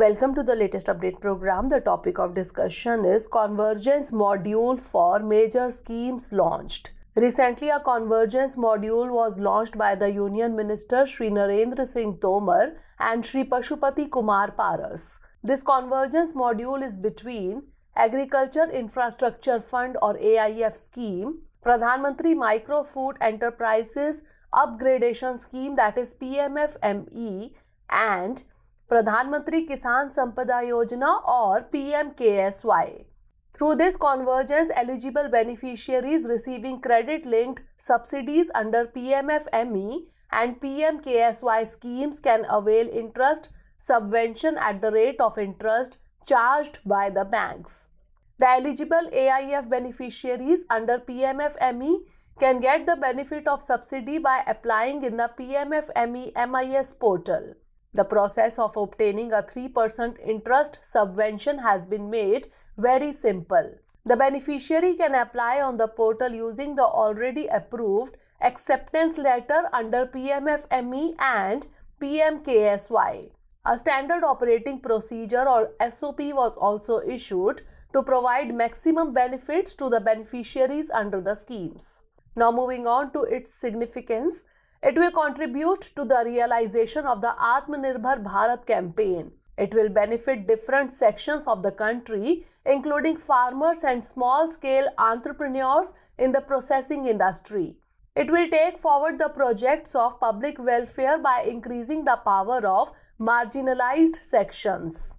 Welcome to the latest update program. The topic of discussion is convergence module for major schemes launched. Recently, a convergence module was launched by the Union Minister Sri Narendra Singh Tomar and Sri Pashupati Kumar Paras. This convergence module is between Agriculture Infrastructure Fund or AIF scheme, Pradhan Mantri Micro Food Enterprises Upgradation Scheme that is PMFME and Pradhanmantri Kisan Sampada Yojana or PMKSY. Through this convergence, eligible beneficiaries receiving credit linked subsidies under PMFME and PMKSY schemes can avail interest subvention at the rate of interest charged by the banks. The eligible AIF beneficiaries under PMFME can get the benefit of subsidy by applying in the PMFME MIS portal. The process of obtaining a 3% interest subvention has been made very simple. The beneficiary can apply on the portal using the already approved acceptance letter under PMFME and PMKSY. A standard operating procedure or SOP was also issued to provide maximum benefits to the beneficiaries under the schemes. Now moving on to its significance. It will contribute to the realization of the Atmanirbhar Bharat campaign. It will benefit different sections of the country, including farmers and small scale entrepreneurs in the processing industry. It will take forward the projects of public welfare by increasing the power of marginalized sections.